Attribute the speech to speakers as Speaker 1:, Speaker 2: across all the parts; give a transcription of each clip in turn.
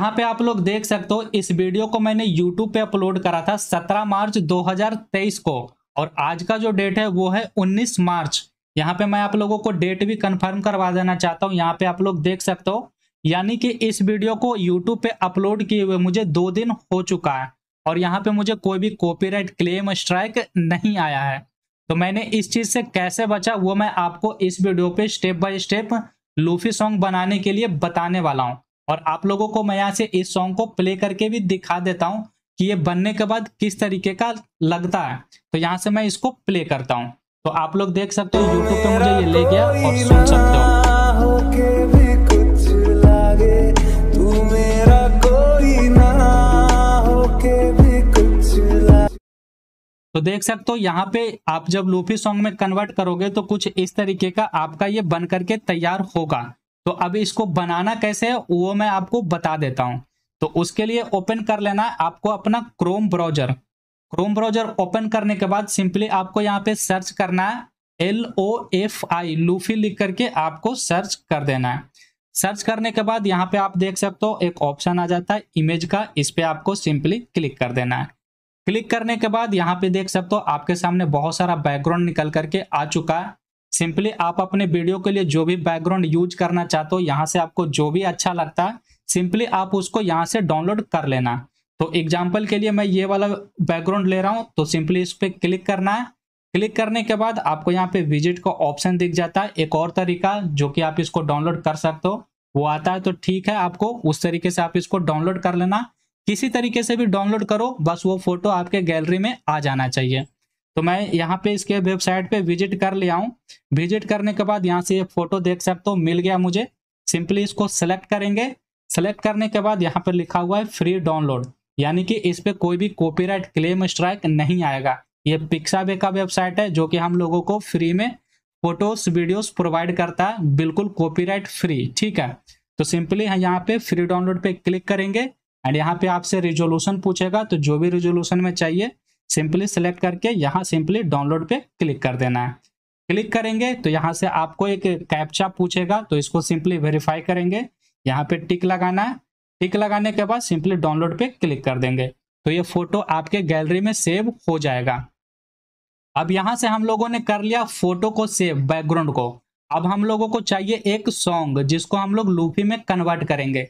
Speaker 1: यहाँ पे आप लोग देख सकते हो इस वीडियो को मैंने यूट्यूब पे अपलोड करा था 17 मार्च 2023 को और आज का जो डेट है वो है 19 मार्च यहाँ पे मैं आप लोगों को डेट भी कंफर्म करवा देना चाहता हूँ यहाँ पे आप लोग देख सकते हो यानी कि इस वीडियो को यूट्यूब पे अपलोड किए हुए मुझे दो दिन हो चुका है और यहाँ पे मुझे कोई भी कॉपी क्लेम स्ट्राइक नहीं आया है तो मैंने इस चीज़ से कैसे बचा वो मैं आपको इस वीडियो पे step by step lofi song बनाने के लिए बताने वाला हूँ और आप लोगों को मैं यहाँ से इस सॉन्ग को प्ले करके भी दिखा देता हूँ कि ये बनने के बाद किस तरीके का लगता है तो यहाँ से मैं इसको प्ले करता हूँ तो आप लोग देख सकते हो यूट्यूब पे मुझे ये ले गया और सुन सकते हो तो देख सकते हो यहाँ पे आप जब लूफी सॉन्ग में कन्वर्ट करोगे तो कुछ इस तरीके का आपका ये बन करके तैयार होगा तो अभी इसको बनाना कैसे है वो मैं आपको बता देता हूं तो उसके लिए ओपन कर लेना है आपको अपना Chrome browser Chrome browser open करने के बाद सिंपली आपको यहाँ पे सर्च करना है L O F I lofi लिख करके आपको सर्च कर देना है सर्च करने के बाद यहाँ पे आप देख सकते हो एक ऑप्शन आ जाता है इमेज का इस पे आपको सिंपली क्लिक कर देना है क्लिक करने के बाद यहाँ पे देख सकते हो आपके सामने बहुत सारा बैकग्राउंड निकल करके आ चुका है सिंपली आप अपने वीडियो के लिए जो भी बैकग्राउंड यूज करना चाहते हो यहाँ से आपको जो भी अच्छा लगता है सिंपली आप उसको यहाँ से डाउनलोड कर लेना तो एग्जाम्पल के लिए मैं ये वाला बैकग्राउंड ले रहा हूँ तो सिंपली इस पर क्लिक करना है क्लिक करने के बाद आपको यहाँ पे विजिट का ऑप्शन दिख जाता है एक और तरीका जो कि आप इसको डाउनलोड कर सकते हो वो आता है तो ठीक है आपको उस तरीके से आप इसको डाउनलोड कर लेना किसी तरीके से भी डाउनलोड करो बस वो फोटो आपके गैलरी में आ जाना चाहिए तो मैं यहाँ पे इसके वेबसाइट पे विजिट कर लिया हूँ विजिट करने के बाद यहाँ से ये फोटो देख सकते हो मिल गया मुझे सिंपली इसको सेलेक्ट करेंगे सेलेक्ट करने के बाद यहाँ पर लिखा हुआ है फ्री डाउनलोड यानी कि इस पर कोई भी कॉपीराइट क्लेम स्ट्राइक नहीं आएगा ये पिक्साबे का वेबसाइट है जो कि हम लोगों को फ्री में फोटोस वीडियोस प्रोवाइड करता है बिल्कुल कॉपीराइट फ्री ठीक है तो सिंपली यहाँ पे फ्री डाउनलोड पे क्लिक करेंगे एंड यहाँ पे आपसे रिजोल्यूशन पूछेगा तो जो भी रिजोल्यूशन में चाहिए सिंपली सेलेक्ट करके यहाँ सिंपली डाउनलोड पे क्लिक कर देना है क्लिक करेंगे तो यहाँ से आपको एक कैप्चा पूछेगा तो इसको सिंपली वेरीफाई करेंगे यहाँ पे टिक लगाना है टिक लगाने के बाद सिंपली डाउनलोड पे क्लिक कर देंगे तो ये फोटो आपके गैलरी में सेव हो जाएगा अब यहाँ से हम लोगों ने कर लिया फोटो को सेव बैकग्राउंड को अब हम लोगों को चाहिए एक सॉन्ग जिसको हम लोग लूफी में कन्वर्ट करेंगे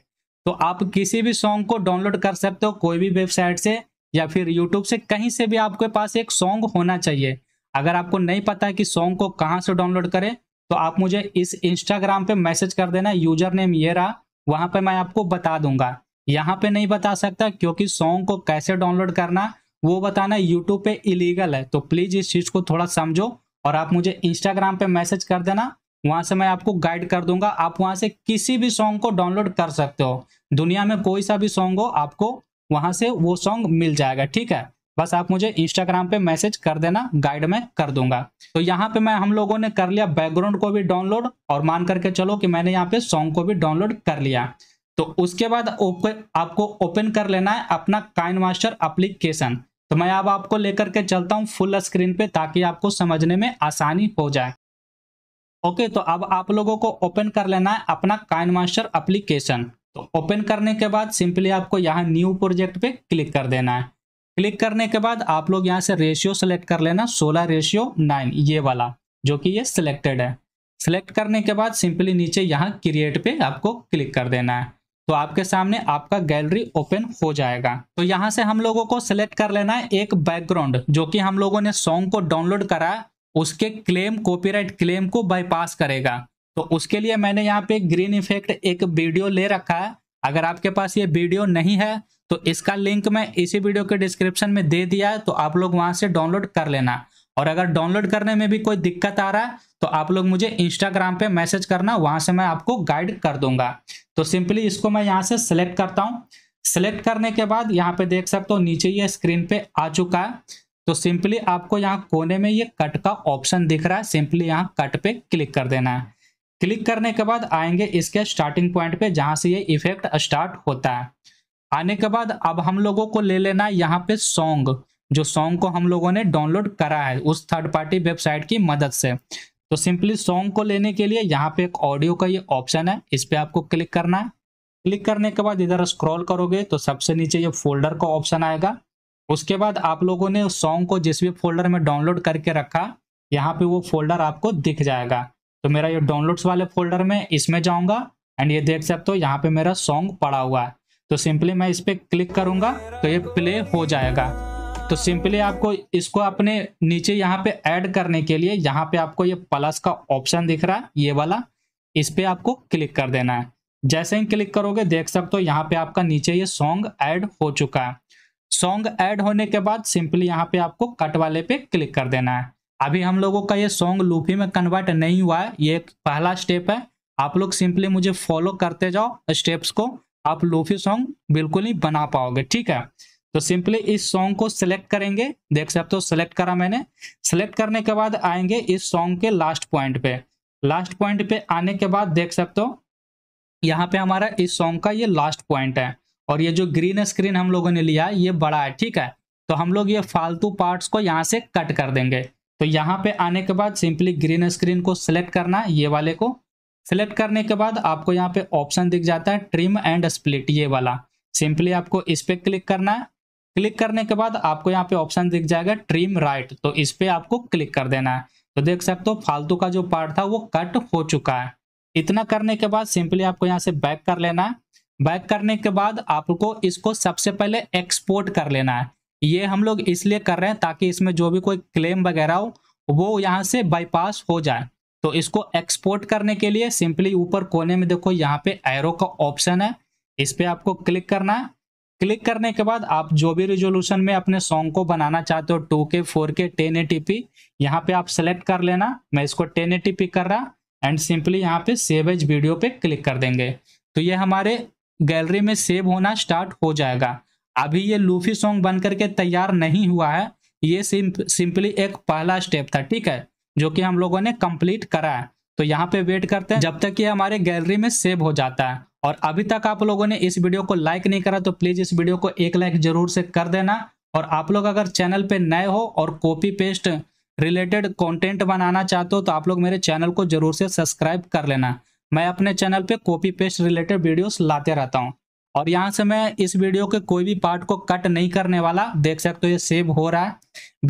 Speaker 1: तो आप किसी भी सॉन्ग को डाउनलोड कर सकते हो कोई भी वेबसाइट से या फिर यूट्यूब से कहीं से भी आपके पास एक सॉन्ग होना चाहिए अगर आपको नहीं पता है कि सॉन्ग को कहाँ से डाउनलोड करें तो आप मुझे इस इंस्टाग्राम पे मैसेज कर देना यूजर नेम ये रहा वहां पे मैं आपको बता दूंगा यहाँ पे नहीं बता सकता क्योंकि सॉन्ग को कैसे डाउनलोड करना वो बताना यूट्यूब पे इलीगल है तो प्लीज़ इस चीज़ को थोड़ा समझो और आप मुझे इंस्टाग्राम पे मैसेज कर देना वहां से मैं आपको गाइड कर दूंगा आप वहां से किसी भी सॉन्ग को डाउनलोड कर सकते हो दुनिया में कोई सा भी सॉन्ग हो आपको वहां से वो सॉन्ग मिल जाएगा ठीक है बस आप मुझे इंस्टाग्राम पे मैसेज कर देना गाइड में कर दूंगा तो यहाँ पे मैं हम लोगों ने कर लिया बैकग्राउंड को भी डाउनलोड और मान करके चलो कि मैंने यहाँ पे सॉन्ग को भी डाउनलोड कर लिया तो उसके बाद आपको ओपन कर लेना है अपना काइन मास्टर अप्लीकेशन तो मैं अब आपको लेकर के चलता हूँ फुल स्क्रीन पे ताकि आपको समझने में आसानी हो जाए ओके तो अब आप लोगों को ओपन कर लेना है अपना काइन मास्टर अप्लीकेशन तो ओपन करने के बाद सिंपली आपको यहाँ न्यू प्रोजेक्ट पे क्लिक कर देना है क्लिक करने के बाद आप लोग यहाँ से रेशियो सेलेक्ट कर लेना सोलह रेशियो नाइन ये वाला जो कि ये सिलेक्टेड है सेलेक्ट करने के बाद सिंपली नीचे यहाँ क्रिएट पे आपको क्लिक कर देना है तो आपके सामने आपका गैलरी ओपन हो जाएगा तो यहाँ से हम लोगों को सिलेक्ट कर लेना है एक बैकग्राउंड जो कि हम लोगों ने सॉन्ग को डाउनलोड करा उसके क्लेम कॉपीराइट क्लेम को बाईपास करेगा तो उसके लिए मैंने यहाँ पे ग्रीन इफेक्ट एक वीडियो ले रखा है अगर आपके पास ये वीडियो नहीं है तो इसका लिंक मैं इसी वीडियो के डिस्क्रिप्शन में दे दिया है तो आप लोग वहां से डाउनलोड कर लेना और अगर डाउनलोड करने में भी कोई दिक्कत आ रहा है तो आप लोग मुझे इंस्टाग्राम पे मैसेज करना वहां से मैं आपको गाइड कर दूंगा तो सिंपली इसको मैं यहाँ से सिलेक्ट करता हूँ सिलेक्ट करने के बाद यहाँ पे देख सकते हो नीचे ये स्क्रीन पे आ चुका है तो सिंपली आपको यहाँ कोने में ये कट का ऑप्शन दिख रहा है सिंपली यहाँ कट पे क्लिक कर देना है क्लिक करने के बाद आएंगे इसके स्टार्टिंग पॉइंट पे जहां से ये इफेक्ट स्टार्ट होता है आने के बाद अब हम लोगों को ले लेना है यहाँ पे सॉन्ग जो सॉन्ग को हम लोगों ने डाउनलोड करा है उस थर्ड पार्टी वेबसाइट की मदद से तो सिंपली सॉन्ग को लेने के लिए यहाँ पे एक ऑडियो का ये ऑप्शन है इस पर आपको क्लिक करना है क्लिक करने के बाद इधर स्क्रॉल करोगे तो सबसे नीचे ये फोल्डर का ऑप्शन आएगा उसके बाद आप लोगों ने सॉन्ग को जिस भी फोल्डर में डाउनलोड करके रखा यहाँ पे वो फोल्डर आपको दिख जाएगा तो मेरा ये डाउनलोड्स वाले फोल्डर में इसमें जाऊंगा एंड ये देख सकते हो यहाँ पे मेरा सॉन्ग पड़ा हुआ है तो सिंपली मैं इस पर क्लिक करूंगा तो ये प्ले हो जाएगा तो सिंपली आपको इसको अपने नीचे यहाँ पे ऐड करने के लिए यहाँ पे आपको ये प्लस का ऑप्शन दिख रहा है ये वाला इस पर आपको क्लिक कर देना है जैसे ही क्लिक करोगे देख सकते हो यहाँ पे आपका नीचे ये सॉन्ग ऐड हो चुका है सॉन्ग ऐड होने के बाद सिंपली यहाँ पे आपको कट वाले पे क्लिक कर देना है अभी हम लोगों का ये सॉन्ग लूफी में कन्वर्ट नहीं हुआ है ये पहला स्टेप है आप लोग सिंपली मुझे फॉलो करते जाओ स्टेप्स को आप लूफी सॉन्ग बिल्कुल ही बना पाओगे ठीक है तो सिंपली इस सॉन्ग को सिलेक्ट करेंगे देख सकते हो सिलेक्ट तो करा मैंने सिलेक्ट करने के बाद आएंगे इस सॉन्ग के लास्ट पॉइंट पे लास्ट पॉइंट पे आने के बाद देख सकते हो यहाँ पे हमारा इस सॉन्ग का ये लास्ट पॉइंट है और ये जो ग्रीन स्क्रीन हम लोगों ने लिया है ये बड़ा है ठीक है तो हम लोग ये फालतू पार्ट्स को यहाँ से कट कर देंगे तो यहाँ पे आने के बाद सिंपली ग्रीन स्क्रीन को सिलेक्ट करना है ये वाले को सिलेक्ट करने के बाद आपको यहाँ पे ऑप्शन दिख जाता है ट्रिम एंड स्प्लिट ये वाला सिंपली आपको इस पर क्लिक करना है क्लिक करने के बाद आपको यहाँ पे ऑप्शन दिख जाएगा ट्रिम राइट तो इस पर आपको क्लिक कर देना है तो देख सकते हो फालतू का जो पार्ट था वो कट हो चुका है इतना करने के बाद सिंपली आपको यहाँ से बैक कर लेना है बैक करने के बाद आपको इसको सबसे पहले एक्सपोर्ट कर लेना है ये हम लोग इसलिए कर रहे हैं ताकि इसमें जो भी कोई क्लेम वगैरह हो वो यहाँ से बाईपास हो जाए तो इसको एक्सपोर्ट करने के लिए सिंपली ऊपर कोने में देखो यहाँ पे एरो का ऑप्शन है इस पर आपको क्लिक करना है क्लिक करने के बाद आप जो भी रिजोल्यूशन में अपने सॉन्ग को बनाना चाहते हो टू के फोर के टेन ए टी यहाँ पे आप सेलेक्ट कर लेना मैं इसको टेन ए टी कर रहा एंड सिंपली यहाँ पे सेव एज वीडियो पे क्लिक कर देंगे तो ये हमारे गैलरी में सेव होना स्टार्ट हो जाएगा अभी ये लूफी सॉन्ग बन करके तैयार नहीं हुआ है ये सिंप, सिंपली एक पहला स्टेप था ठीक है जो कि हम लोगों ने कंप्लीट करा है तो यहाँ पे वेट करते हैं जब तक ये हमारे गैलरी में सेव हो जाता है और अभी तक आप लोगों ने इस वीडियो को लाइक नहीं करा तो प्लीज इस वीडियो को एक लाइक जरूर से कर देना और आप लोग अगर चैनल पे नए हो और कॉपी पेस्ट रिलेटेड कंटेंट बनाना चाहते हो तो आप लोग मेरे चैनल को जरूर से सब्सक्राइब कर लेना मैं अपने चैनल पे कॉपी पेस्ट रिलेटेड वीडियोस लाते रहता हूँ और यहाँ से मैं इस वीडियो के कोई भी पार्ट को कट नहीं करने वाला देख सकते हो ये सेव हो रहा है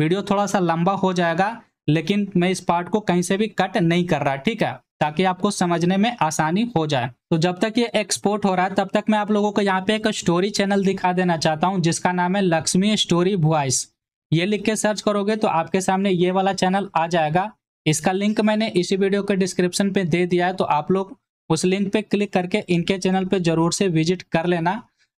Speaker 1: वीडियो थोड़ा सा लंबा हो जाएगा लेकिन मैं इस पार्ट को कहीं से भी कट नहीं कर रहा ठीक है ताकि आपको समझने में आसानी हो जाए तो जब तक ये एक्सपोर्ट हो रहा है तब तक मैं आप लोगों को यहाँ पे एक स्टोरी चैनल दिखा देना चाहता हूँ जिसका नाम है लक्ष्मी स्टोरी वॉइस ये लिख के सर्च करोगे तो आपके सामने ये वाला चैनल आ जाएगा इसका लिंक मैंने इसी वीडियो के डिस्क्रिप्शन पे दे दिया है तो आप लोग उस लिंक पे क्लिक करके इनके चैनल पे जरूर से विजिट कर लेना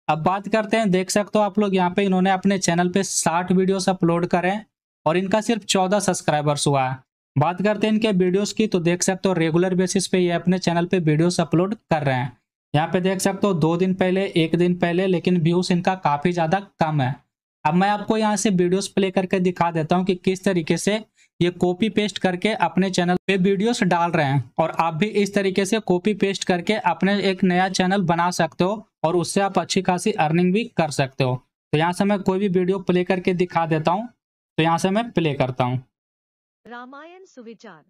Speaker 1: अब बात करते हैं देख सकते हो आप लोग यहाँ पे इन्होंने अपने चैनल पे साठ वीडियोस अपलोड करें और इनका सिर्फ चौदह सब्सक्राइबर्स हुआ है बात करते हैं इनके वीडियोज़ की तो देख सकते हो रेगुलर बेसिस पे ये अपने चैनल पे वीडियोस अपलोड कर रहे हैं यहाँ पे देख सकते हो दो दिन पहले एक दिन पहले लेकिन व्यूज इनका काफ़ी ज़्यादा कम है अब मैं आपको यहाँ से वीडियोस प्ले करके दिखा देता हूँ कि किस तरीके से ये कॉपी पेस्ट करके अपने चैनल पे वीडियोस डाल रहे हैं और आप भी इस तरीके से कॉपी पेस्ट करके अपने एक नया चैनल बना सकते हो और उससे आप अच्छी खासी अर्निंग भी कर सकते हो तो यहाँ से मैं कोई भी वीडियो प्ले करके दिखा देता हूँ तो यहाँ से मैं प्ले करता हूँ रामायण सुविचार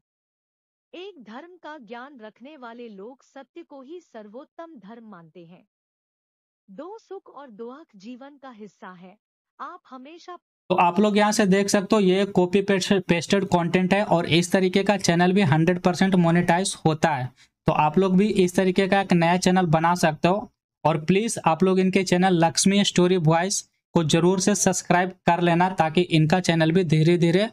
Speaker 1: एक धर्म का ज्ञान रखने वाले लोग सत्य को ही सर्वोत्तम धर्म मानते हैं दो सुख और दुख जीवन का हिस्सा है आप हमेशा तो आप लोग यहाँ से देख सकते हो ये कॉपी पेस्टेड कंटेंट है और इस तरीके का चैनल भी 100 परसेंट मोनिटाइज होता है तो आप लोग भी इस तरीके का एक नया चैनल बना सकते हो और प्लीज़ आप लोग इनके चैनल लक्ष्मी स्टोरी वॉइस को जरूर से सब्सक्राइब कर लेना ताकि इनका चैनल भी धीरे धीरे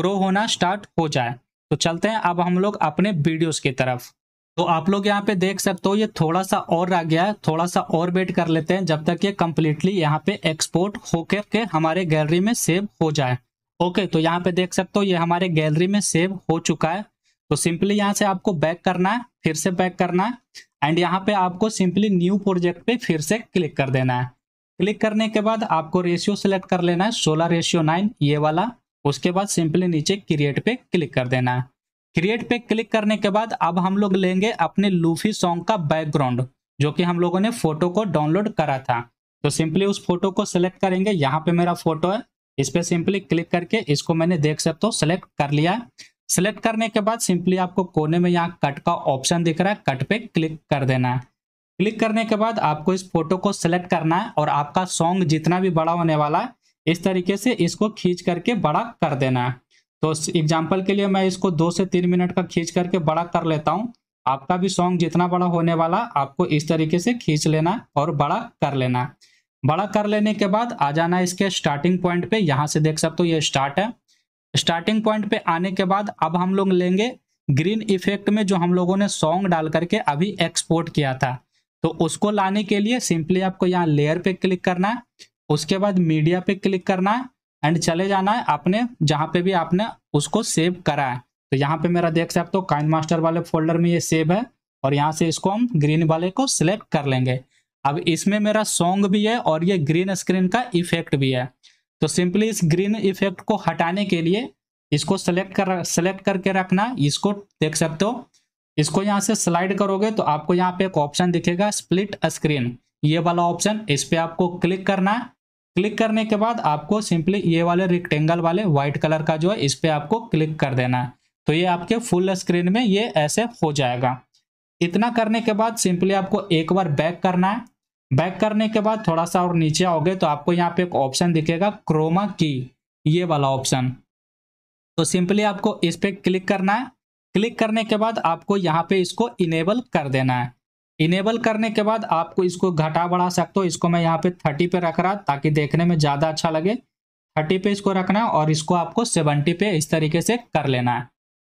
Speaker 1: ग्रो होना स्टार्ट हो जाए तो चलते हैं अब हम लोग अपने वीडियोज की तरफ तो आप लोग यहाँ पे देख सकते हो ये थोड़ा सा और रह गया है थोड़ा सा और वेट कर लेते हैं जब तक ये कंप्लीटली यहाँ पे एक्सपोर्ट होकर के हमारे गैलरी में सेव हो जाए ओके तो यहाँ पे देख सकते हो ये हमारे गैलरी में सेव हो चुका है तो सिंपली यहाँ से आपको बैक करना है फिर से बैक करना है एंड यहाँ पे आपको सिंपली न्यू प्रोजेक्ट पे फिर से क्लिक कर देना है क्लिक करने के बाद आपको रेशियो सेलेक्ट कर लेना है सोलह रेशियो नाइन ये वाला उसके बाद सिंपली नीचे क्रिएट पे क्लिक कर देना है क्रिएट पे क्लिक करने के बाद अब हम लोग लेंगे अपने लूफी सॉन्ग का बैकग्राउंड जो कि हम लोगों ने फोटो को डाउनलोड करा था तो सिंपली उस फोटो को सिलेक्ट करेंगे यहाँ पे मेरा फोटो है इस पर सिंपली क्लिक करके इसको मैंने देख सकते हो सिलेक्ट कर लिया है सिलेक्ट करने के बाद सिंपली आपको कोने में यहाँ कट का ऑप्शन दिख रहा है कट पे क्लिक कर देना है क्लिक करने के बाद आपको इस फोटो को सिलेक्ट करना है और आपका सॉन्ग जितना भी बड़ा होने वाला है इस तरीके से इसको खींच करके बड़ा कर देना है तो एग्जाम्पल के लिए मैं इसको दो से तीन मिनट का खींच करके बड़ा कर लेता हूँ आपका भी सॉन्ग जितना बड़ा होने वाला आपको इस तरीके से खींच लेना और बड़ा कर लेना बड़ा कर लेने के बाद आ जाना इसके स्टार्टिंग पॉइंट पे यहाँ से देख सकते हो ये स्टार्ट है स्टार्टिंग पॉइंट पे आने के बाद अब हम लोग लेंगे ग्रीन इफेक्ट में जो हम लोगों ने सॉन्ग डाल करके अभी एक्सपोर्ट किया था तो उसको लाने के लिए सिंपली आपको यहाँ लेयर पे क्लिक करना है उसके बाद मीडिया पे क्लिक करना है एंड चले जाना है आपने जहाँ पे भी आपने उसको सेव करा है तो यहाँ पे मेरा देख सकते हो काइन मास्टर वाले फोल्डर में ये सेव है और यहाँ से इसको हम ग्रीन वाले को सिलेक्ट कर लेंगे अब इसमें मेरा सॉन्ग भी है और ये ग्रीन स्क्रीन का इफेक्ट भी है तो सिंपली इस ग्रीन इफेक्ट को हटाने के लिए इसको सेलेक्ट कर सेलेक्ट करके रखना इसको देख सकते हो इसको यहाँ से स्लाइड करोगे तो आपको यहाँ पे एक ऑप्शन दिखेगा स्प्लिट स्क्रीन ये वाला ऑप्शन इस पर आपको क्लिक करना है क्लिक करने के बाद आपको सिंपली ये वाले रिक्टेंगल वाले व्हाइट कलर का जो है इस पर आपको क्लिक कर देना है तो ये आपके फुल स्क्रीन में ये ऐसे हो जाएगा इतना करने के बाद सिंपली आपको एक बार बैक करना है बैक करने के बाद थोड़ा सा और नीचे आओगे तो आपको यहाँ पे एक ऑप्शन दिखेगा क्रोमा की ये वाला ऑप्शन तो सिंपली आपको इस पर क्लिक करना है क्लिक करने के बाद आपको यहाँ पे इसको इनेबल कर देना है इनेबल करने के बाद आपको इसको घटा बढ़ा सकते हो इसको मैं यहाँ पे थर्टी पे रख रहा ताकि देखने में ज़्यादा अच्छा लगे थर्टी पे इसको रखना है और इसको आपको सेवेंटी पे इस तरीके से कर लेना है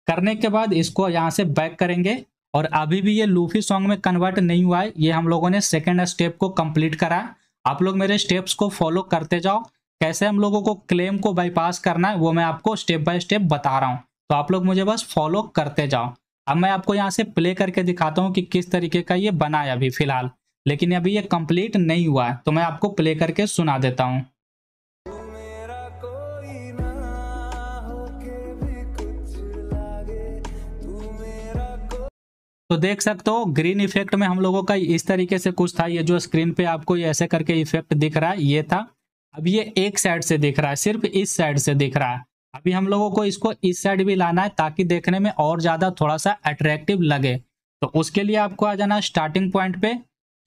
Speaker 1: करने के बाद इसको यहाँ से बैक करेंगे और अभी भी ये लूफी सॉन्ग में कन्वर्ट नहीं हुआ है ये हम लोगों ने सेकेंड स्टेप को कम्प्लीट करा आप लोग मेरे स्टेप्स को फॉलो करते जाओ कैसे हम लोगों को क्लेम को बाईपास करना है वो मैं आपको स्टेप बाय स्टेप बता रहा हूँ तो आप लोग मुझे बस फॉलो करते जाओ अब मैं आपको यहाँ से प्ले करके दिखाता हूँ कि किस तरीके का ये बना है अभी फिलहाल लेकिन अभी ये कंप्लीट नहीं हुआ है तो मैं आपको प्ले करके सुना देता हूँ तो देख सकते हो ग्रीन इफेक्ट में हम लोगों का इस तरीके से कुछ था ये जो स्क्रीन पे आपको ये ऐसे करके इफेक्ट दिख रहा है ये था अब ये एक साइड से दिख रहा है सिर्फ इस साइड से दिख रहा है अभी हम लोगों को इसको इस साइड भी लाना है ताकि देखने में और ज़्यादा थोड़ा सा अट्रैक्टिव लगे तो उसके लिए आपको आ जाना स्टार्टिंग पॉइंट पे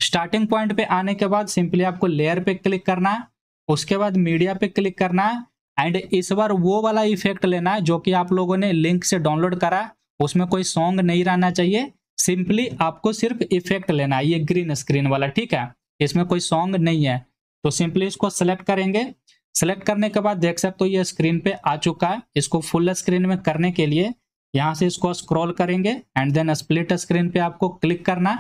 Speaker 1: स्टार्टिंग पॉइंट पे आने के बाद सिंपली आपको लेयर पे क्लिक करना है उसके बाद मीडिया पे क्लिक करना है एंड इस बार वो वाला इफेक्ट लेना है जो कि आप लोगों ने लिंक से डाउनलोड करा उसमें कोई सॉन्ग नहीं रहना चाहिए सिंपली आपको सिर्फ इफेक्ट लेना है ये ग्रीन स्क्रीन वाला ठीक है इसमें कोई सॉन्ग नहीं है तो सिंपली इसको सेलेक्ट करेंगे सेलेक्ट करने के बाद देख सकते हो ये स्क्रीन पे आ चुका है इसको फुल स्क्रीन में करने के लिए यहाँ से इसको स्क्रॉल करेंगे एंड देन स्प्लिट स्क्रीन पे आपको क्लिक करना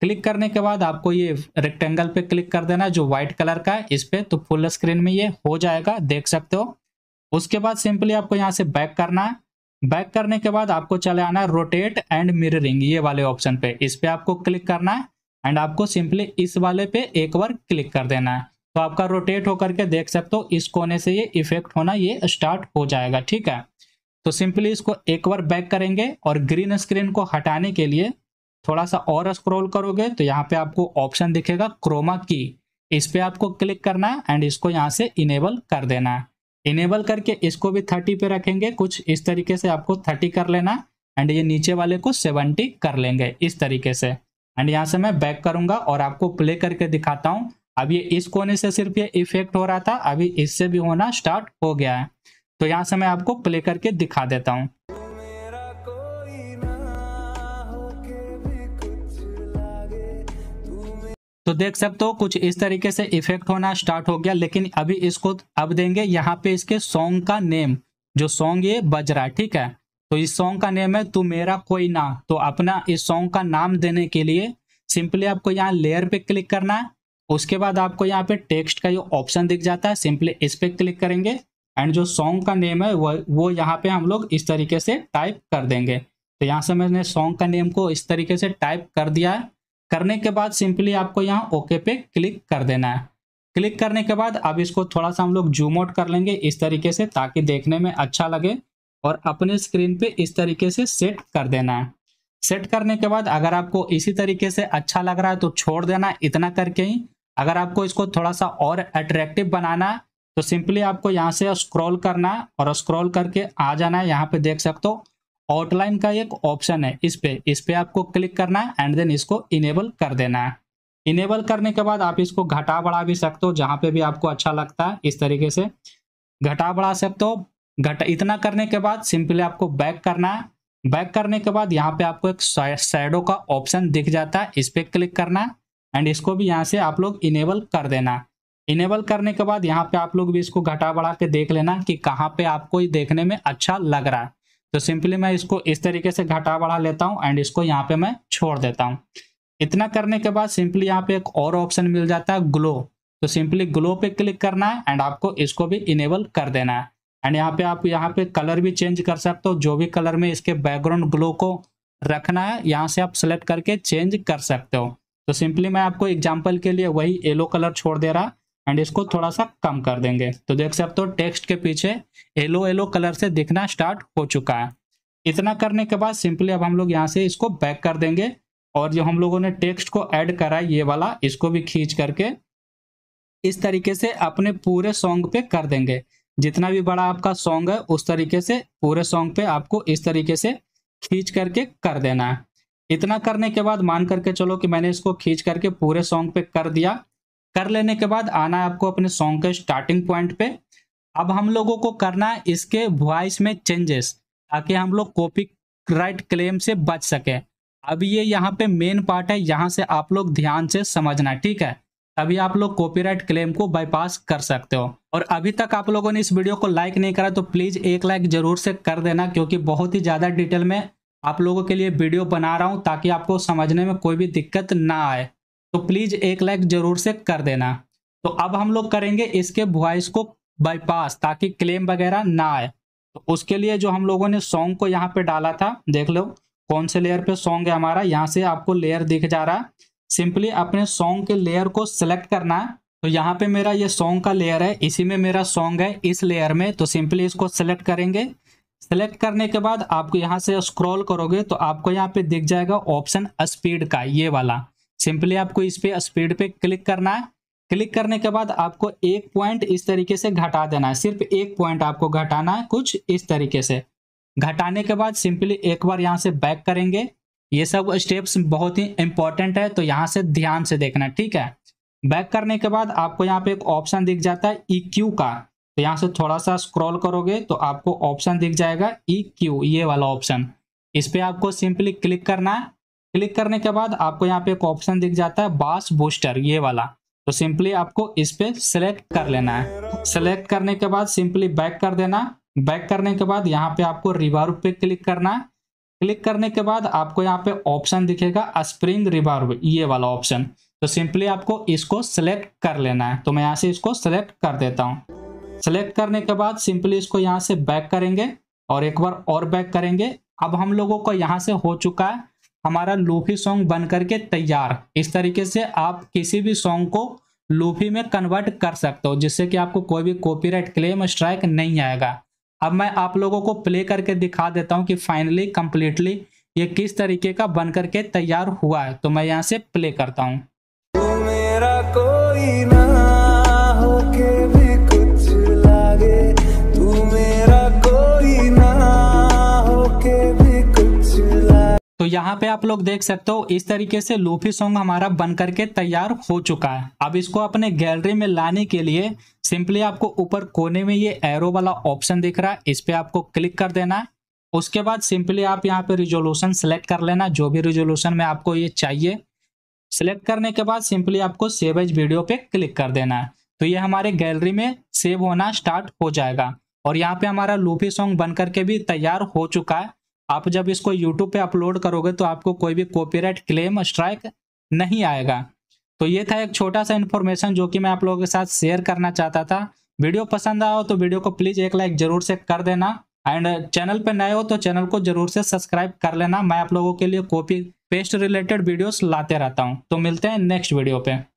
Speaker 1: क्लिक करने के बाद आपको ये रेक्टेंगल पे क्लिक कर देना जो व्हाइट कलर का है इस पे तो फुल स्क्रीन में ये हो जाएगा देख सकते हो उसके बाद सिंपली आपको यहाँ से बैक करना है बैक करने के बाद आपको चले आना है रोटेट एंड मिररिंग ये वाले ऑप्शन पे इस पे आपको क्लिक करना है एंड आपको सिंपली इस वाले पे एक बार क्लिक कर देना है तो आपका रोटेट होकर के देख सकते हो इस कोने से ये इफेक्ट होना ये स्टार्ट हो जाएगा ठीक है तो सिंपली इसको एक बार बैक करेंगे और ग्रीन स्क्रीन को हटाने के लिए थोड़ा सा और स्क्रॉल करोगे तो यहाँ पे आपको ऑप्शन दिखेगा क्रोमा की इस पर आपको क्लिक करना है एंड इसको यहाँ से इनेबल कर देना है इनेबल करके इसको भी थर्टी पे रखेंगे कुछ इस तरीके से आपको थर्टी कर लेना एंड ये नीचे वाले को सेवेंटी कर लेंगे इस तरीके से एंड यहाँ से मैं बैक करूंगा और आपको प्ले करके दिखाता हूँ अब ये इस कोने से सिर्फ ये इफेक्ट हो रहा था अभी इससे भी होना स्टार्ट हो गया है तो यहाँ से मैं आपको प्ले करके दिखा देता हूँ तो देख सकते हो कुछ इस तरीके से इफेक्ट होना स्टार्ट हो गया लेकिन अभी इसको अब देंगे यहाँ पे इसके सॉन्ग का नेम जो सॉन्ग ये बज रहा है ठीक है तो इस सॉन्ग का नेम है तू मेरा कोई ना तो अपना इस सॉन्ग का नाम देने के लिए सिंपली आपको यहाँ लेयर पे क्लिक करना है उसके बाद आपको यहाँ पे टेक्स्ट का ये ऑप्शन दिख जाता है सिंपली इस पर क्लिक करेंगे एंड जो सॉन्ग का नेम है वो वो यहाँ पे हम लोग इस तरीके से टाइप कर देंगे तो यहाँ से मैंने सॉन्ग का नेम को इस तरीके से टाइप कर दिया है करने के बाद सिंपली आपको यहाँ ओके पे क्लिक कर देना है क्लिक करने के बाद अब इसको थोड़ा सा हम लोग जूम आउट कर लेंगे इस तरीके से ताकि देखने में अच्छा लगे और अपने स्क्रीन पे इस तरीके से सेट कर देना है सेट करने के बाद अगर आपको इसी तरीके से अच्छा लग रहा है तो छोड़ देना इतना करके ही अगर आपको इसको थोड़ा सा और अट्रैक्टिव बनाना तो सिंपली आपको यहाँ से स्क्रॉल करना और स्क्रॉल करके आ जाना है यहाँ पे देख सकते हो आउटलाइन का एक ऑप्शन है इस पे इस पे आपको क्लिक करना है एंड देन इसको इनेबल कर देना है इनेबल करने के बाद आप इसको घटा बढ़ा भी सकते हो जहाँ पे भी आपको अच्छा लगता है इस तरीके से घटा बढ़ा सकते हो घटा इतना करने के बाद सिंपली आपको बैक करना है बैक करने के बाद यहाँ पे आपको एक साइडो का ऑप्शन दिख जाता है इस पर क्लिक करना है एंड इसको भी यहाँ से आप लोग इनेबल कर देना इनेबल करने के बाद यहाँ पे आप लोग भी इसको घटा बढ़ा के देख लेना कि कहाँ पे आपको ये देखने में अच्छा लग रहा है तो सिंपली मैं इसको इस तरीके से घटा बढ़ा लेता हूँ एंड इसको यहाँ पे मैं छोड़ देता हूँ इतना करने के बाद सिंपली यहाँ पे एक और ऑप्शन मिल जाता है ग्लो तो सिंपली ग्लो पे क्लिक करना है एंड आपको इसको भी इनेबल कर देना है एंड यहाँ पे आप यहाँ पे कलर भी चेंज कर सकते हो जो भी कलर में इसके बैकग्राउंड ग्लो को रखना है यहाँ से आप सेलेक्ट करके चेंज कर सकते हो तो सिंपली मैं आपको एग्जाम्पल के लिए वही येलो कलर छोड़ दे रहा एंड इसको थोड़ा सा कम कर देंगे तो देख सकते हो टेक्स्ट के पीछे येलो येलो कलर से दिखना स्टार्ट हो चुका है इतना करने के बाद सिंपली अब हम लोग यहाँ से इसको बैक कर देंगे और जो हम लोगों ने टेक्स्ट को ऐड करा ये वाला इसको भी खींच करके इस तरीके से अपने पूरे सॉन्ग पे कर देंगे जितना भी बड़ा आपका सॉन्ग है उस तरीके से पूरे सॉन्ग पे आपको इस तरीके से खींच करके कर देना है इतना करने के बाद मान करके चलो कि मैंने इसको खींच करके पूरे सॉन्ग पे कर दिया कर लेने के बाद आना है आपको अपने सॉन्ग के स्टार्टिंग पॉइंट पे अब हम लोगों को करना है इसके वॉइस में चेंजेस ताकि हम लोग कॉपी राइट क्लेम से बच सके अब ये यहाँ पे मेन पार्ट है यहाँ से आप लोग ध्यान से समझना ठीक है तभी आप लोग कॉपीराइट क्लेम को बाईपास कर सकते हो और अभी तक आप लोगों ने इस वीडियो को लाइक नहीं करा तो प्लीज़ एक लाइक जरूर से कर देना क्योंकि बहुत ही ज़्यादा डिटेल में आप लोगों के लिए वीडियो बना रहा हूँ ताकि आपको समझने में कोई भी दिक्कत ना आए तो प्लीज़ एक लाइक ज़रूर से कर देना तो अब हम लोग करेंगे इसके वॉइस को बाईपास ताकि क्लेम वगैरह ना आए तो उसके लिए जो हम लोगों ने सॉन्ग को यहाँ पे डाला था देख लो कौन से लेयर पे सॉन्ग है हमारा यहाँ से आपको लेयर दिख जा रहा है सिंपली अपने सॉन्ग के लेयर को सिलेक्ट करना है तो यहाँ पे मेरा ये सॉन्ग का लेयर है इसी में मेरा सॉन्ग है इस लेयर में तो सिंपली इसको सिलेक्ट करेंगे सेलेक्ट करने के बाद आपको यहाँ से स्क्रॉल करोगे तो आपको यहाँ पे दिख जाएगा ऑप्शन स्पीड का ये वाला सिंपली आपको इस पे स्पीड पे क्लिक करना है क्लिक करने के बाद आपको एक पॉइंट इस तरीके से घटा देना है सिर्फ एक पॉइंट आपको घटाना है कुछ इस तरीके से घटाने के बाद सिंपली एक बार यहाँ से बैक करेंगे ये सब स्टेप्स बहुत ही इंपॉर्टेंट है तो यहाँ से ध्यान से देखना ठीक है बैक करने के बाद आपको यहाँ पे एक ऑप्शन दिख जाता है ई e का तो यहाँ से थोड़ा सा स्क्रॉल करोगे तो आपको ऑप्शन दिख जाएगा ई e क्यू ये वाला ऑप्शन इस पर आपको सिंपली क्लिक करना है क्लिक करने के बाद आपको यहाँ पे एक ऑप्शन दिख जाता है बास बूस्टर ये वाला तो सिंपली आपको इस पे सिलेक्ट कर लेना है सिलेक्ट करने के बाद सिंपली बैक कर देना बैक करने के बाद यहाँ पे आपको रिवार्व पे क्लिक करना है क्लिक करने के बाद आपको यहाँ पे ऑप्शन दिखेगा स्प्रिंग रिवार्व ये वाला ऑप्शन तो सिंपली आपको इसको सिलेक्ट कर लेना है तो मैं यहाँ से इसको सिलेक्ट कर देता हूँ सेलेक्ट करने के बाद सिंपली इसको यहाँ से बैक करेंगे और एक बार और बैक करेंगे अब हम लोगों को यहाँ से हो चुका है हमारा लूफी सॉन्ग बन करके तैयार इस तरीके से आप किसी भी सॉन्ग को लूफी में कन्वर्ट कर सकते हो जिससे कि आपको कोई भी कॉपीराइट क्लेम स्ट्राइक नहीं आएगा अब मैं आप लोगों को प्ले करके दिखा देता हूँ कि फाइनली कम्प्लीटली ये किस तरीके का बन करके तैयार हुआ है तो मैं यहाँ से प्ले करता हूँ यहाँ पे आप लोग देख सकते हो इस तरीके से लूफी सॉन्ग हमारा बन करके तैयार हो चुका है अब इसको अपने गैलरी में लाने के लिए सिंपली आपको ऊपर कोने में ये एरो वाला ऑप्शन दिख रहा है इस पर आपको क्लिक कर देना है उसके बाद सिंपली आप यहाँ पे रिजोल्यूशन सेलेक्ट कर लेना जो भी रिजोल्यूशन में आपको ये चाहिए सेलेक्ट करने के बाद सिंपली आपको सेव एज वीडियो पे क्लिक कर देना है तो ये हमारे गैलरी में सेव होना स्टार्ट हो जाएगा और यहाँ पे हमारा लूफी सॉन्ग बन करके भी तैयार हो चुका है आप जब इसको यूट्यूब पे अपलोड करोगे तो आपको कोई भी कॉपीराइट क्लेम स्ट्राइक नहीं आएगा तो ये था एक छोटा सा इन्फॉर्मेशन जो कि मैं आप लोगों के साथ शेयर करना चाहता था वीडियो पसंद आओ तो वीडियो को प्लीज़ एक लाइक जरूर से कर देना एंड चैनल पे नए हो तो चैनल को जरूर से सब्सक्राइब कर लेना मैं आप लोगों के लिए कॉपी पेस्ट रिलेटेड वीडियोस लाते रहता हूँ तो मिलते हैं नेक्स्ट वीडियो पे